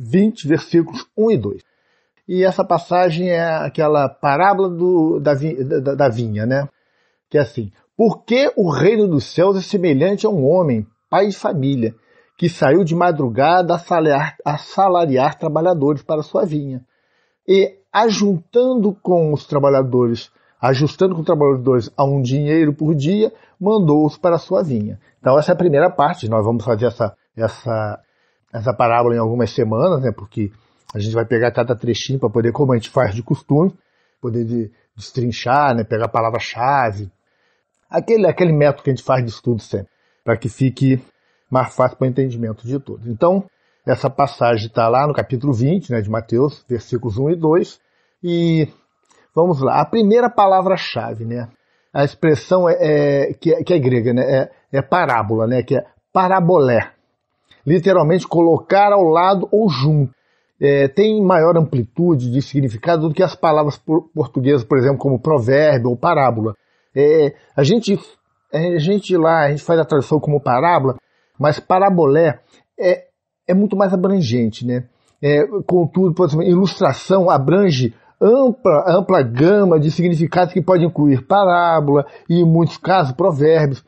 20, versículos 1 e 2. E essa passagem é aquela parábola do, da, da, da vinha, né? Que é assim: por que o reino dos céus é semelhante a um homem, pai de família, que saiu de madrugada a a salariar trabalhadores para sua vinha. E ajuntando com os trabalhadores, ajustando com os trabalhadores a um dinheiro por dia, mandou-os para sua vinha. Então essa é a primeira parte, nós vamos fazer essa, essa essa parábola em algumas semanas, né? Porque a gente vai pegar cada trechinho para poder, como a gente faz de costume, poder de, destrinchar, né? Pegar a palavra-chave, aquele aquele método que a gente faz de estudo sempre, para que fique mais fácil para o entendimento de todos. Então, essa passagem está lá no capítulo 20, né, de Mateus, versículos 1 e 2, e vamos lá. A primeira palavra-chave, né? A expressão é, é que, é, que é grega, né? É, é parábola, né? Que é parabolé literalmente colocar ao lado ou junto. É, tem maior amplitude de significado do que as palavras por, portuguesas, por exemplo, como provérbio ou parábola. É, a, gente, é, a gente lá, a gente faz a tradução como parábola, mas parabolé é, é muito mais abrangente, né? É, contudo, por exemplo, ilustração abrange ampla, ampla gama de significados que pode incluir parábola e, em muitos casos, provérbios.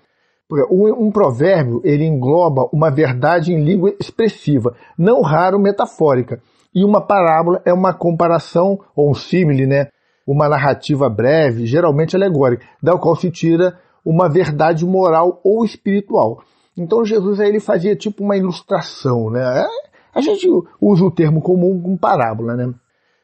Um, um provérbio ele engloba uma verdade em língua expressiva, não raro metafórica. E uma parábola é uma comparação ou um símile, né? Uma narrativa breve, geralmente alegórica, da qual se tira uma verdade moral ou espiritual. Então Jesus aí ele fazia tipo uma ilustração, né? É, a gente usa o termo comum com parábola, né?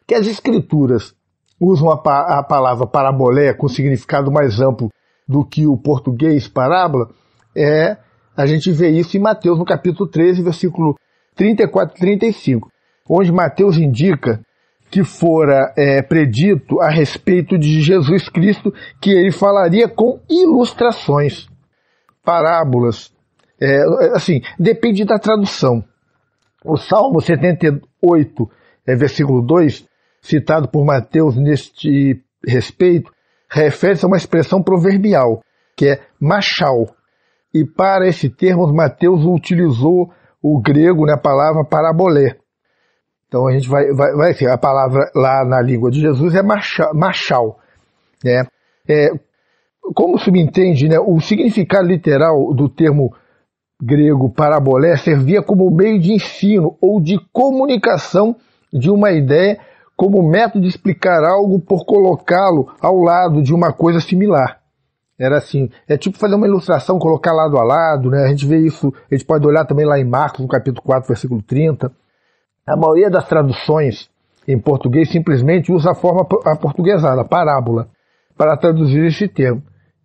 Que as escrituras usam a, pa a palavra parabolé com significado mais amplo do que o português parábola, é a gente vê isso em Mateus, no capítulo 13, versículo 34 e 35, onde Mateus indica que fora é, predito a respeito de Jesus Cristo que ele falaria com ilustrações, parábolas. É, assim, depende da tradução. O Salmo 78, é, versículo 2, citado por Mateus neste respeito, refere-se a uma expressão proverbial, que é machal. E para esse termo, Mateus utilizou o grego, né, a palavra parabolé. Então a gente vai, vai, vai a palavra lá na língua de Jesus é machal. machal né? é, como subentende, né, o significado literal do termo grego parabolé servia como meio de ensino ou de comunicação de uma ideia como método de explicar algo por colocá-lo ao lado de uma coisa similar. Era assim, é tipo fazer uma ilustração, colocar lado a lado, né? A gente vê isso, a gente pode olhar também lá em Marcos, no capítulo 4, versículo 30. A maioria das traduções em português simplesmente usa a forma aportuguesada, parábola, para traduzir esse termo.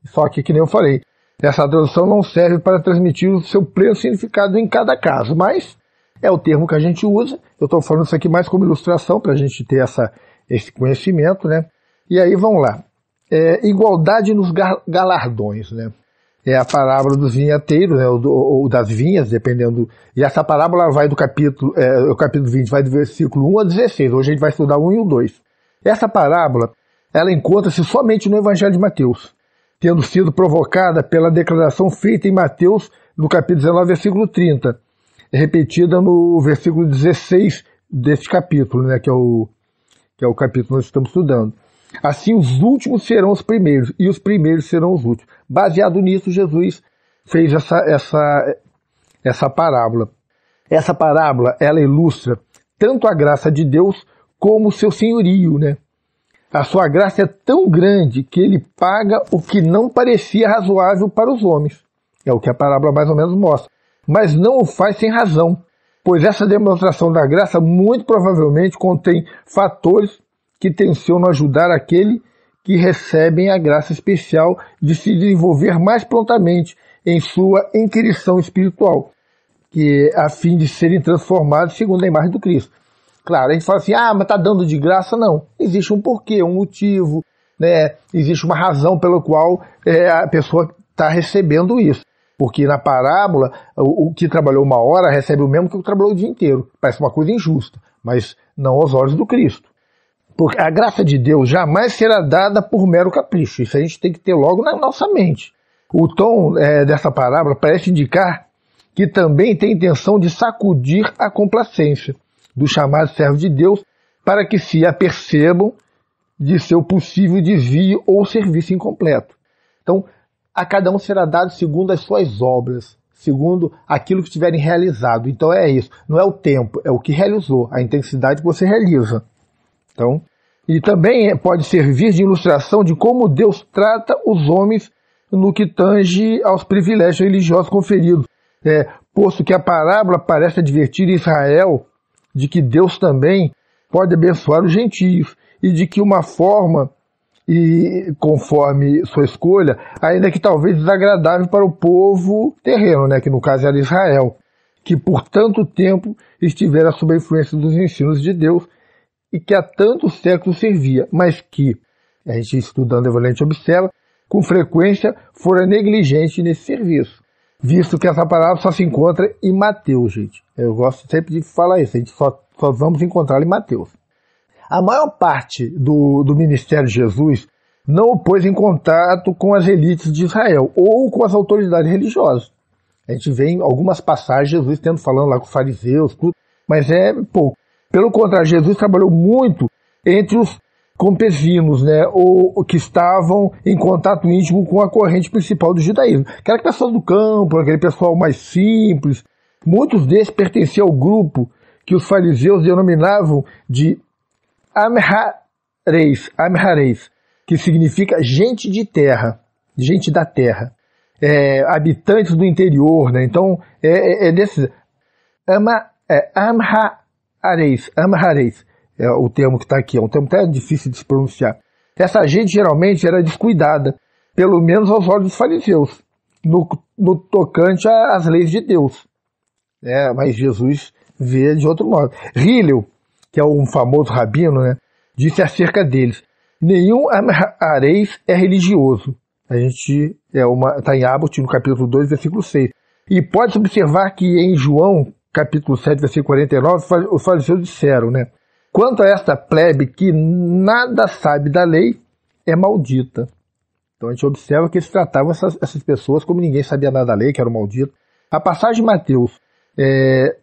Só que, que nem eu falei, essa tradução não serve para transmitir o seu pleno significado em cada caso, mas é o termo que a gente usa. Eu estou falando isso aqui mais como ilustração para a gente ter essa, esse conhecimento, né? E aí vamos lá. É, igualdade nos galardões, né? É a parábola dos vinhateiros, né? ou, ou, das vinhas, dependendo. E essa parábola vai do capítulo, é, o capítulo 20, vai do versículo 1 a 16. Hoje a gente vai estudar 1 e o 2. Essa parábola, ela encontra-se somente no Evangelho de Mateus, tendo sido provocada pela declaração feita em Mateus, no capítulo 19, versículo 30 repetida no versículo 16 deste capítulo, né, que, é o, que é o capítulo que nós estamos estudando. Assim, os últimos serão os primeiros, e os primeiros serão os últimos. Baseado nisso, Jesus fez essa, essa, essa parábola. Essa parábola, ela ilustra tanto a graça de Deus como o seu senhorio, né? A sua graça é tão grande que ele paga o que não parecia razoável para os homens. É o que a parábola mais ou menos mostra mas não o faz sem razão, pois essa demonstração da graça muito provavelmente contém fatores que tencionam ajudar aquele que recebem a graça especial de se desenvolver mais prontamente em sua inquirição espiritual, que é a fim de serem transformados segundo a imagem do Cristo. Claro, a gente fala assim, ah, mas tá dando de graça? Não. Existe um porquê, um motivo, né? Existe uma razão pela qual é, a pessoa está recebendo isso. Porque na parábola, o, o que trabalhou uma hora recebe o mesmo que o que trabalhou o dia inteiro. Parece uma coisa injusta, mas não aos olhos do Cristo. Porque a graça de Deus jamais será dada por mero capricho. Isso a gente tem que ter logo na nossa mente. O tom é, dessa parábola parece indicar que também tem intenção de sacudir a complacência do chamado servo de Deus para que se apercebam de seu possível desvio ou serviço incompleto. Então, a cada um será dado segundo as suas obras, segundo aquilo que tiverem realizado. Então é isso, não é o tempo, é o que realizou, a intensidade que você realiza. Então, e também pode servir de ilustração de como Deus trata os homens no que tange aos privilégios religiosos conferidos, é, posto que a parábola parece advertir Israel de que Deus também pode abençoar os gentios e de que uma forma e conforme sua escolha, ainda que talvez desagradável para o povo terreno, né, que no caso era Israel, que por tanto tempo estivera sob a influência dos ensinos de Deus e que há tantos séculos servia, mas que, a gente estudando Evolente observa, com frequência fora negligente nesse serviço, visto que essa palavra só se encontra em Mateus, gente. Eu gosto sempre de falar isso, a gente só, só vamos encontrá-la em Mateus. A maior parte do, do ministério de Jesus não o pôs em contato com as elites de Israel ou com as autoridades religiosas. A gente vê em algumas passagens Jesus tendo falando lá com os fariseus, tudo, mas é pouco. Pelo contrário, Jesus trabalhou muito entre os campesinos, né, ou que estavam em contato íntimo com a corrente principal do judaísmo. Aquela pessoa do campo, aquele pessoal mais simples, muitos desses pertenciam ao grupo que os fariseus denominavam de Amhareis, Amhareis, que significa gente de terra, gente da terra, é, habitantes do interior, né? Então é, é, é desses Ama, é, Amhareis, Amhareis é o termo que está aqui, é um termo até difícil de se pronunciar. Essa gente geralmente era descuidada, pelo menos aos olhos dos fariseus, no, no tocante às leis de Deus. É, mas Jesus vê de outro modo. Rílio que é um famoso rabino, né, disse acerca deles: nenhum areis é religioso. A gente é uma está em Abbot, no capítulo 2, versículo 6. E pode observar que em João, capítulo 7, versículo 49, os fariseus disseram, né? Quanto a esta plebe que nada sabe da lei, é maldita. Então a gente observa que eles tratavam essas, essas pessoas como ninguém sabia nada da lei, que era maldito. A passagem de Mateus é,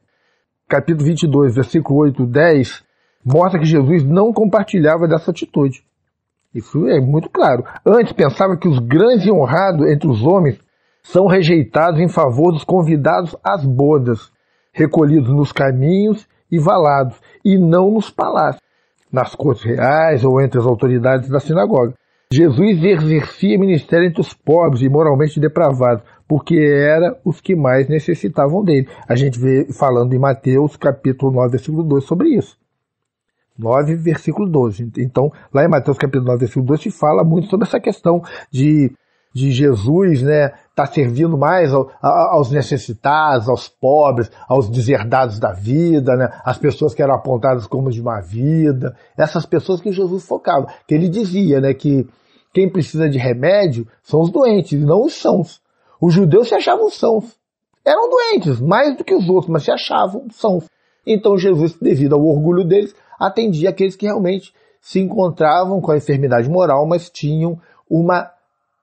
capítulo 22, versículo 8, 10, mostra que Jesus não compartilhava dessa atitude. Isso é muito claro. Antes pensava que os grandes e honrados entre os homens são rejeitados em favor dos convidados às bodas, recolhidos nos caminhos e valados, e não nos palácios, nas cortes reais ou entre as autoridades da sinagoga. Jesus exercia ministério entre os pobres e moralmente depravados, porque era os que mais necessitavam dele. A gente vê falando em Mateus capítulo 9, versículo 2 sobre isso. 9, versículo 12. Então, lá em Mateus capítulo 9, versículo 12, se fala muito sobre essa questão de, de Jesus, né, tá servindo mais ao, aos necessitados, aos pobres, aos deserdados da vida, né, as pessoas que eram apontadas como de má vida, essas pessoas que Jesus focava, que ele dizia, né, que quem precisa de remédio são os doentes, não os sãos. Os judeus se achavam sãos. Eram doentes, mais do que os outros, mas se achavam sãos. Então Jesus, devido ao orgulho deles, atendia aqueles que realmente se encontravam com a enfermidade moral, mas tinham uma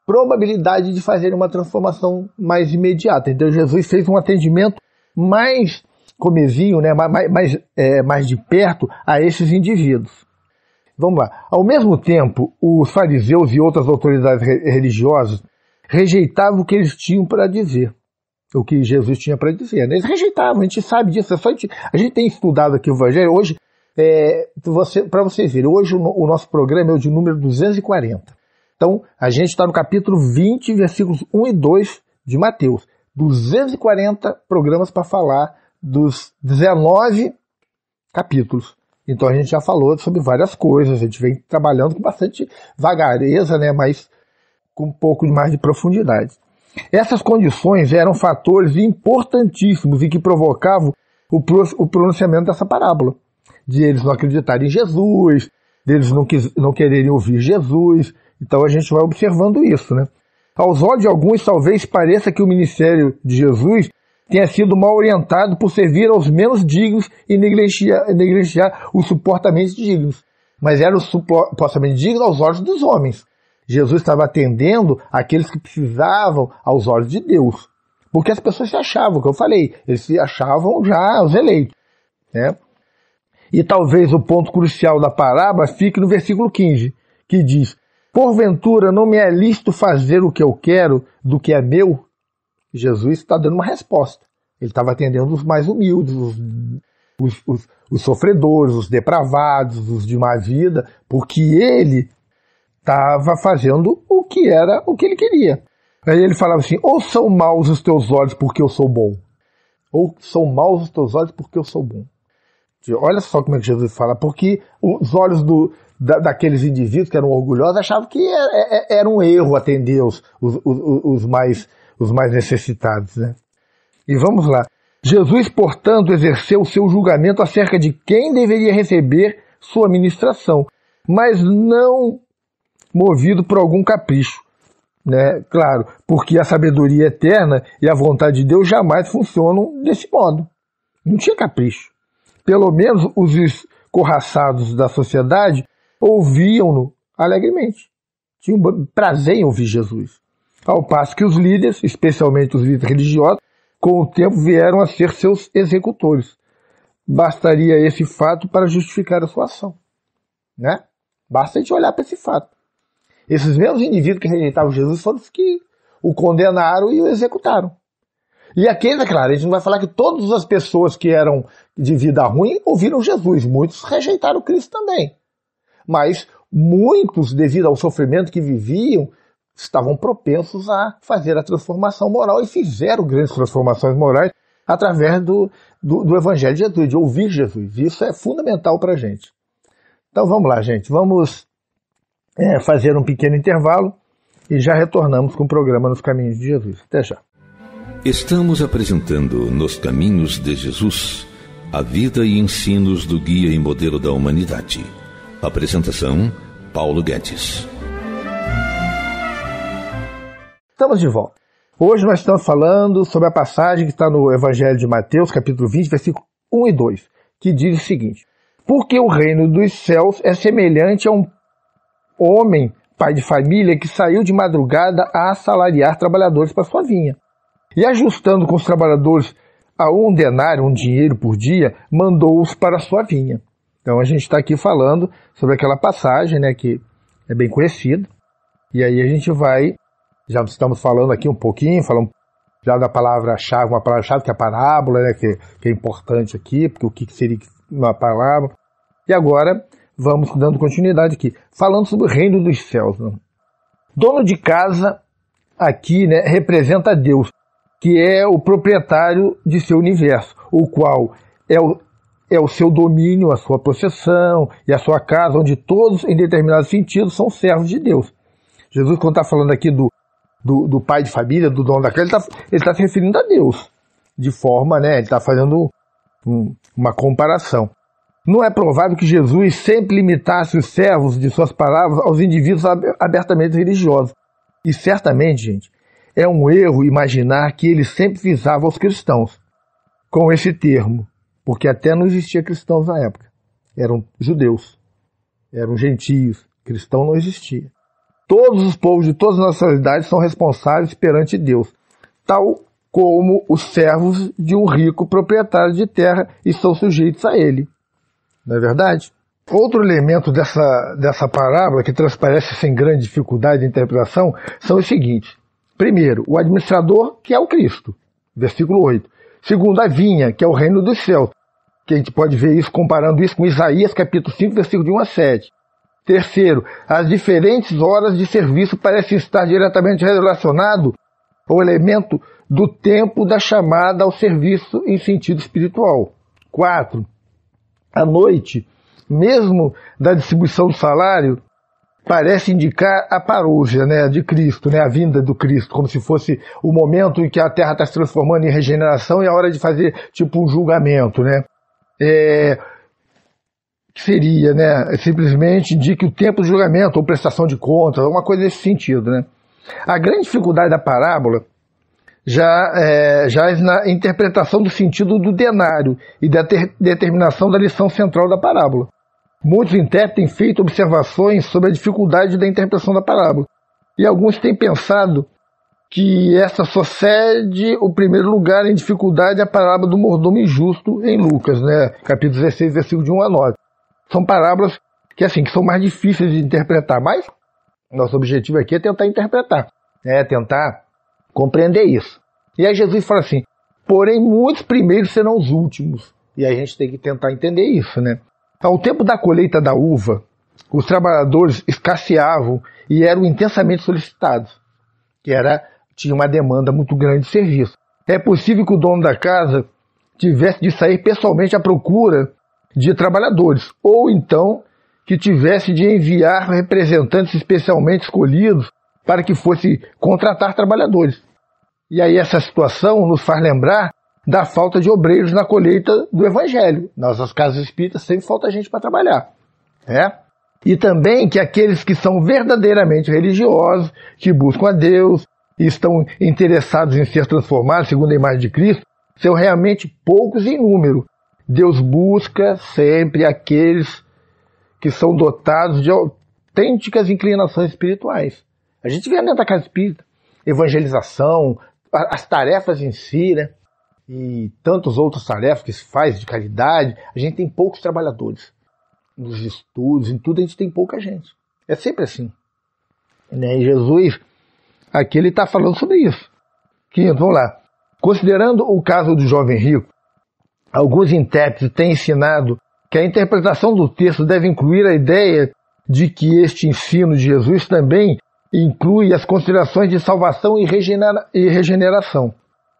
probabilidade de fazer uma transformação mais imediata. Então Jesus fez um atendimento mais comezinho, né, mais, mais, é, mais de perto a esses indivíduos. Vamos lá. Ao mesmo tempo, os fariseus e outras autoridades religiosas rejeitavam o que eles tinham para dizer, o que Jesus tinha para dizer. Né? Eles rejeitavam, a gente sabe disso. É só a, gente, a gente tem estudado aqui o Evangelho. Hoje, é, você, para vocês verem, hoje o, o, nosso programa é o de número 240. Então, a gente está no capítulo 20, versículos 1 e 2 de Mateus. 240 programas para falar dos 19 capítulos. Então a gente já falou sobre várias coisas, a gente vem trabalhando com bastante vagareza, né? Mas com um pouco mais de profundidade. Essas condições eram fatores importantíssimos e que provocavam o pronunciamento dessa parábola. De eles não acreditarem em Jesus, deles não, quis, não quererem ouvir Jesus. Então a gente vai observando isso, né? Aos olhos de alguns, talvez pareça que o ministério de Jesus tenha sido mal orientado por servir aos menos dignos e negligenciar, negligenciar os suportamente dignos. Mas era o supostamente digno aos olhos dos homens. Jesus estava atendendo aqueles que precisavam aos olhos de Deus. Porque as pessoas se achavam, que eu falei, eles se achavam já os eleitos. Né? E talvez o ponto crucial da parábola fique no versículo 15, que diz: Porventura não me é lícito fazer o que eu quero do que é meu? Jesus está dando uma resposta. Ele estava atendendo os mais humildes, os, os, os, os sofredores, os depravados, os de má vida, porque ele estava fazendo o que era o que ele queria. Aí ele falava assim: ou são maus os teus olhos porque eu sou bom, ou são maus os teus olhos porque eu sou bom. Olha só como é que Jesus fala, porque os olhos do, da, daqueles indivíduos que eram orgulhosos achavam que era, é, é, era um erro atender os, os, os, os, mais, os mais necessitados. Né? E vamos lá. Jesus, portanto, exerceu o seu julgamento acerca de quem deveria receber sua ministração, mas não movido por algum capricho. Né? Claro, porque a sabedoria é eterna e a vontade de Deus jamais funcionam desse modo. Não tinha capricho. Pelo menos os escorraçados da sociedade ouviam-no alegremente. Tinham um prazer em ouvir Jesus. Ao passo que os líderes, especialmente os líderes religiosos, com o tempo vieram a ser seus executores. Bastaria esse fato para justificar a sua ação. Né? Basta a gente olhar para esse fato. Esses mesmos indivíduos que rejeitavam Jesus foram os que o condenaram e o executaram. E aqui é claro, a gente não vai falar que todas as pessoas que eram de vida ruim ouviram Jesus. Muitos rejeitaram Cristo também. Mas muitos, devido ao sofrimento que viviam, estavam propensos a fazer a transformação moral e fizeram grandes transformações morais através do, do, do Evangelho de Jesus, de ouvir Jesus. Isso é fundamental para a gente. Então vamos lá, gente. Vamos é, fazer um pequeno intervalo e já retornamos com o programa Nos Caminhos de Jesus. Até já. Estamos apresentando Nos Caminhos de Jesus a vida e ensinos do guia e modelo da humanidade. Apresentação: Paulo Guedes. Estamos de volta. Hoje nós estamos falando sobre a passagem que está no Evangelho de Mateus, capítulo 20, versículo 1 e 2, que diz o seguinte: Porque o reino dos céus é semelhante a um homem, pai de família, que saiu de madrugada a assalariar trabalhadores para sua vinha. E ajustando com os trabalhadores a um denário, um dinheiro por dia, mandou-os para sua vinha. Então a gente está aqui falando sobre aquela passagem né, que é bem conhecida. E aí a gente vai, já estamos falando aqui um pouquinho, falando já da palavra-chave, uma palavra-chave que é a parábola, né, que, que, é importante aqui, porque o que seria uma parábola. E agora Vamos dando continuidade aqui. Falando sobre o reino dos céus. Né? Dono de casa aqui né, representa Deus, que é o proprietário de seu universo, o qual é o, é o seu domínio, a sua possessão e a sua casa, onde todos, em determinado sentido, são servos de Deus. Jesus, quando está falando aqui do, do, do, pai de família, do dono da casa, ele está tá se referindo a Deus, de forma, né? Ele está fazendo um, uma comparação. Não é provável que Jesus sempre limitasse os servos de suas palavras aos indivíduos abertamente religiosos. E certamente, gente, é um erro imaginar que ele sempre visava os cristãos com esse termo, porque até não existia cristãos na época. Eram judeus, eram gentios, cristão não existia. Todos os povos de todas as nacionalidades são responsáveis perante Deus, tal como os servos de um rico proprietário de terra e são sujeitos a ele não é verdade? Outro elemento dessa, dessa parábola que transparece sem grande dificuldade de interpretação são os seguintes. Primeiro, o administrador, que é o Cristo, versículo 8. Segundo, a vinha, que é o reino dos céus, que a gente pode ver isso comparando isso com Isaías, capítulo 5, versículo de 1 a 7. Terceiro, as diferentes horas de serviço parecem estar diretamente relacionado ao elemento do tempo da chamada ao serviço em sentido espiritual. Quatro, à noite, mesmo da distribuição do salário, parece indicar a parousia né, de Cristo, né, a vinda do Cristo, como se fosse o momento em que a Terra está se transformando em regeneração e a hora de fazer tipo um julgamento. Né? É, que seria, né, simplesmente indique o tempo de julgamento ou prestação de contas, alguma coisa nesse sentido. Né? A grande dificuldade da parábola já, é, já na interpretação do sentido do denário e da ter, determinação da lição central da parábola. Muitos intérpretes têm feito observações sobre a dificuldade da interpretação da parábola, e alguns têm pensado que essa só cede o primeiro lugar em dificuldade à parábola do mordomo injusto em Lucas, né? capítulo 16, versículo de 1 a 9. São parábolas que assim que são mais difíceis de interpretar, mas nosso objetivo aqui é tentar interpretar, é tentar compreender isso. E aí Jesus fala assim: porém, muitos primeiros serão os últimos. E a gente tem que tentar entender isso, né? Ao tempo da colheita da uva, os trabalhadores escasseavam e eram intensamente solicitados, que era tinha uma demanda muito grande de serviço. É possível que o dono da casa tivesse de sair pessoalmente à procura de trabalhadores, ou então que tivesse de enviar representantes especialmente escolhidos para que fosse contratar trabalhadores. E aí essa situação nos faz lembrar da falta de obreiros na colheita do evangelho. Nossas casas espíritas sempre falta gente para trabalhar. né? E também que aqueles que são verdadeiramente religiosos, que buscam a Deus, e estão interessados em ser transformados segundo a imagem de Cristo, são realmente poucos em número. Deus busca sempre aqueles que são dotados de autênticas inclinações espirituais. A gente vê dentro da casa espírita evangelização, as tarefas em si, né? E tantos outros tarefas que se faz de caridade, a gente tem poucos trabalhadores. Nos estudos, em tudo, a gente tem pouca gente. É sempre assim. Né? E Jesus, aqui ele está falando sobre isso. Quinto, vamos lá. Considerando o caso do jovem rico, alguns intérpretes têm ensinado que a interpretação do texto deve incluir a ideia de que este ensino de Jesus também inclui as considerações de salvação e, regenera e regeneração.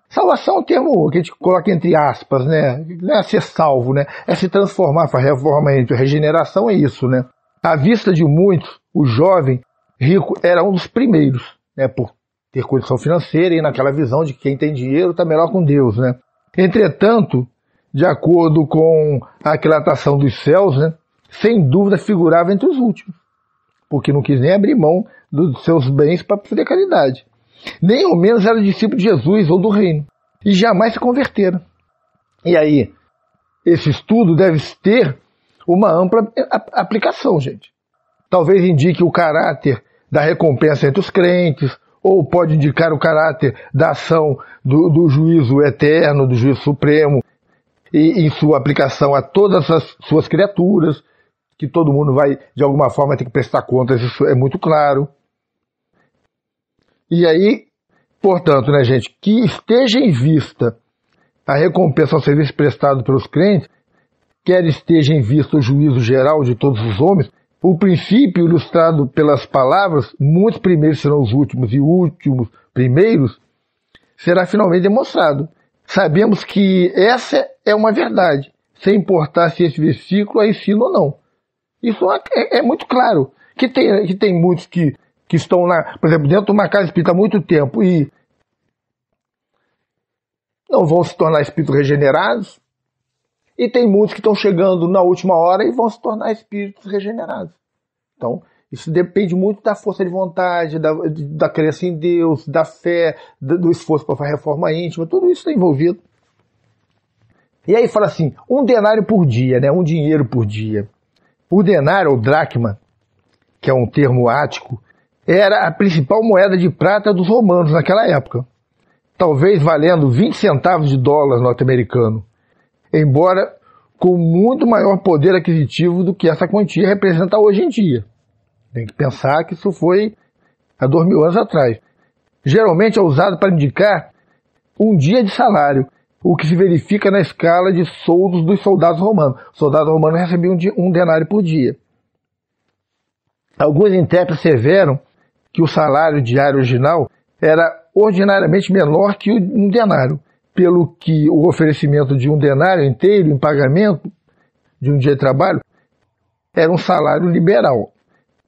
Salvação é um termo que a gente coloca entre aspas, né? Não é ser salvo, né? É se transformar, fazer reforma entre regeneração é isso, né? À vista de muitos, o jovem rico era um dos primeiros, né? Por ter condição financeira e naquela visão de que quem tem dinheiro está melhor com Deus, né? Entretanto, de acordo com a aclatação dos céus, né? Sem dúvida figurava entre os últimos porque não quis nem abrir mão dos seus bens para fazer caridade. Nem ao menos era discípulo de Jesus ou do reino, e jamais se converteram. E aí, esse estudo deve ter uma ampla aplicação, gente. Talvez indique o caráter da recompensa entre os crentes, ou pode indicar o caráter da ação do, do juízo eterno, do juízo supremo, e em sua aplicação a todas as suas criaturas que todo mundo vai, de alguma forma, ter que prestar contas, isso é muito claro. E aí, portanto, né, gente, que esteja em vista a recompensa ao serviço prestado pelos crentes, quer esteja em vista o juízo geral de todos os homens, o princípio ilustrado pelas palavras, muitos primeiros serão os últimos e últimos primeiros, será finalmente demonstrado. Sabemos que essa é uma verdade, sem importar se esse versículo é ensino ou não. Isso é, é, é muito claro. Que tem, que tem muitos que, que estão lá, por exemplo, dentro de uma casa espírita há muito tempo e não vão se tornar espíritos regenerados. E tem muitos que estão chegando na última hora e vão se tornar espíritos regenerados. Então, isso depende muito da força de vontade, da, da crença em Deus, da fé, do esforço para a reforma íntima, tudo isso está envolvido. E aí fala assim, um denário por dia, né? um dinheiro por dia. O denário, ou dracma, que é um termo ático, era a principal moeda de prata dos romanos naquela época, talvez valendo 20 centavos de dólar norte-americano, embora com muito maior poder aquisitivo do que essa quantia representa hoje em dia. Tem que pensar que isso foi há dois mil anos atrás. Geralmente é usado para indicar um dia de salário, o que se verifica na escala de soldos dos soldados romanos. Os soldados romanos recebiam um denário por dia. Alguns intérpretes severam que o salário diário original era ordinariamente menor que um denário, pelo que o oferecimento de um denário inteiro em pagamento de um dia de trabalho era um salário liberal.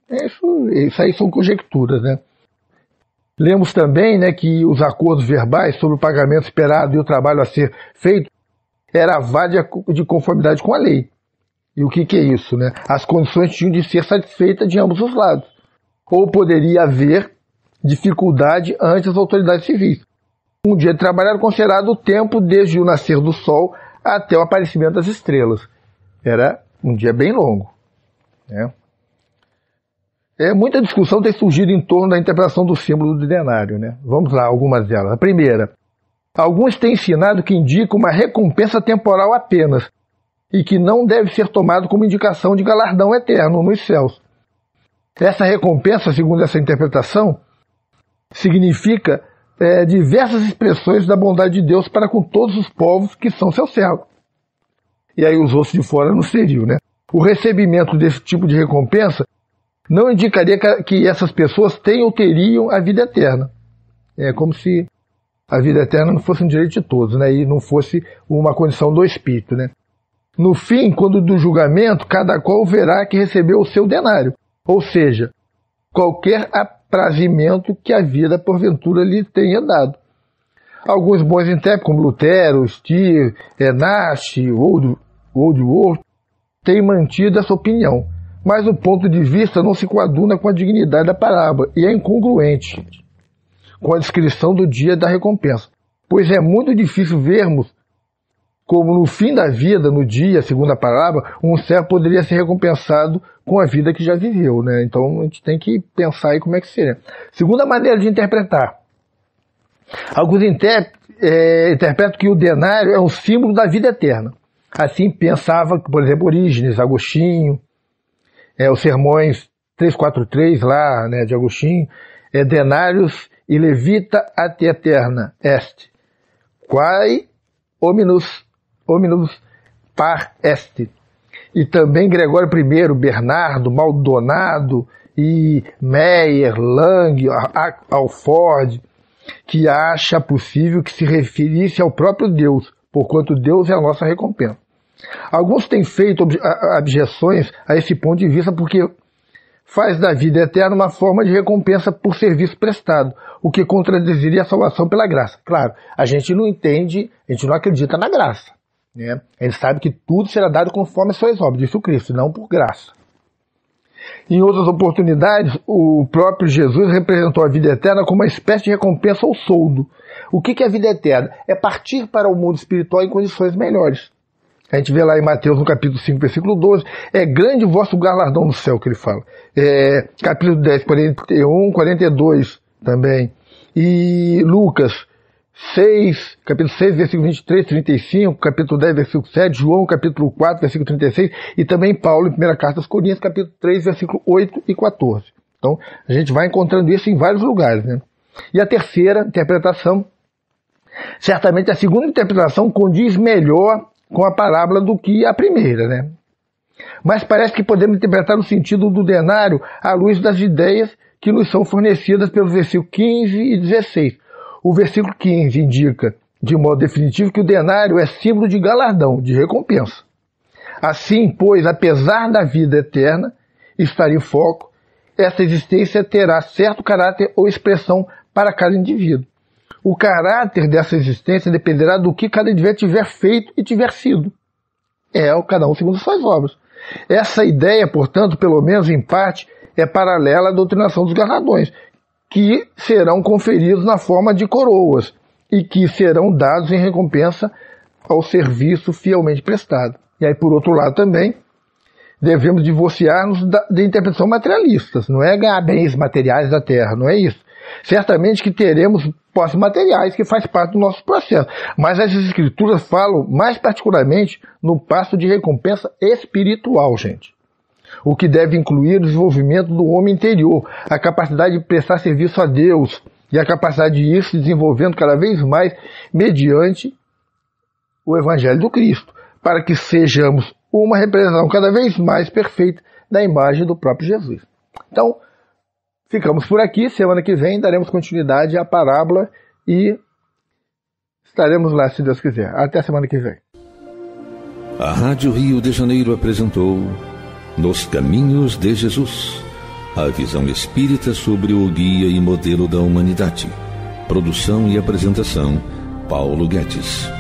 Isso, isso aí são conjecturas, né? Lemos também né, que os acordos verbais sobre o pagamento esperado e o trabalho a ser feito era válidos de conformidade com a lei. E o que, que é isso? Né? As condições tinham de ser satisfeitas de ambos os lados. Ou poderia haver dificuldade ante as autoridades civis. Um dia de trabalho era considerado o tempo desde o nascer do sol até o aparecimento das estrelas. Era um dia bem longo. Né? É, muita discussão tem surgido em torno da interpretação do símbolo do denário. Né? Vamos lá, algumas delas. A primeira, alguns têm ensinado que indica uma recompensa temporal apenas e que não deve ser tomado como indicação de galardão eterno nos céus. Essa recompensa, segundo essa interpretação, significa é, diversas expressões da bondade de Deus para com todos os povos que são seus servos. E aí os outros de fora não seriam, né? O recebimento desse tipo de recompensa não indicaria que essas pessoas têm ou teriam a vida eterna. É como se a vida eterna não fosse um direito de todos, né? E não fosse uma condição do espírito, né? No fim, quando do julgamento, cada qual verá que recebeu o seu denário, ou seja, qualquer aprazimento que a vida porventura lhe tenha dado. Alguns bons intérpretes, como Lutero, Stier, Enache, de outro têm mantido essa opinião mas o ponto de vista não se coaduna com a dignidade da parábola e é incongruente com a descrição do dia da recompensa, pois é muito difícil vermos como no fim da vida, no dia, segundo a parábola, um servo poderia ser recompensado com a vida que já viveu, né? Então a gente tem que pensar aí como é que seria. Segunda maneira de interpretar. Alguns inter... é, interpretam que o denário é um símbolo da vida eterna. Assim pensava, por exemplo, Orígenes, Agostinho, é, os sermões 343 lá, né, de Agostinho, é denários e levita até eterna est. Quae hominus, hominus par est. E também Gregório I, Bernardo, Maldonado e Meyer, Lang, Alford, que acha possível que se referisse ao próprio Deus, porquanto Deus é a nossa recompensa. Alguns têm feito objeções a esse ponto de vista porque faz da vida eterna uma forma de recompensa por serviço prestado, o que contradiziria a salvação pela graça. Claro, a gente não entende, a gente não acredita na graça. Né? A gente sabe que tudo será dado conforme as suas obras, disse o Cristo, não por graça. Em outras oportunidades, o próprio Jesus representou a vida eterna como uma espécie de recompensa ou soldo. O que é a vida eterna? É partir para o mundo espiritual em condições melhores. A gente vê lá em Mateus, no capítulo 5, versículo 12, é grande o vosso galardão no céu, que ele fala. É, capítulo 10, 41, 42 também. E Lucas 6, capítulo 6, versículo 23, 35, capítulo 10, versículo 7, João, capítulo 4, versículo 36, e também Paulo, em 1 Carta aos Coríntios, capítulo 3, versículo 8 e 14. Então, a gente vai encontrando isso em vários lugares, né? E a terceira interpretação, certamente a segunda interpretação condiz melhor com a parábola do que a primeira, né? Mas parece que podemos interpretar o sentido do denário à luz das ideias que nos são fornecidas pelos versículos 15 e 16. O versículo 15 indica, de modo definitivo, que o denário é símbolo de galardão, de recompensa. Assim, pois, apesar da vida eterna estar em foco, essa existência terá certo caráter ou expressão para cada indivíduo. O caráter dessa existência dependerá do que cada indivíduo tiver feito e tiver sido. É o cada um segundo suas obras. Essa ideia, portanto, pelo menos em parte, é paralela à doutrinação dos garradões, que serão conferidos na forma de coroas e que serão dados em recompensa ao serviço fielmente prestado. E aí, por outro lado, também devemos divorciar-nos da, da interpretação materialista. Não é ganhar bens materiais da terra, não é isso certamente que teremos posses materiais que faz parte do nosso processo. Mas as escrituras falam mais particularmente no passo de recompensa espiritual, gente. O que deve incluir o desenvolvimento do homem interior, a capacidade de prestar serviço a Deus e a capacidade de ir se desenvolvendo cada vez mais mediante o Evangelho do Cristo, para que sejamos uma representação cada vez mais perfeita da imagem do próprio Jesus. Então, Ficamos por aqui. Semana que vem daremos continuidade à parábola e estaremos lá se Deus quiser. Até a semana que vem. A Rádio Rio de Janeiro apresentou Nos Caminhos de Jesus a visão espírita sobre o guia e modelo da humanidade. Produção e apresentação, Paulo Guedes.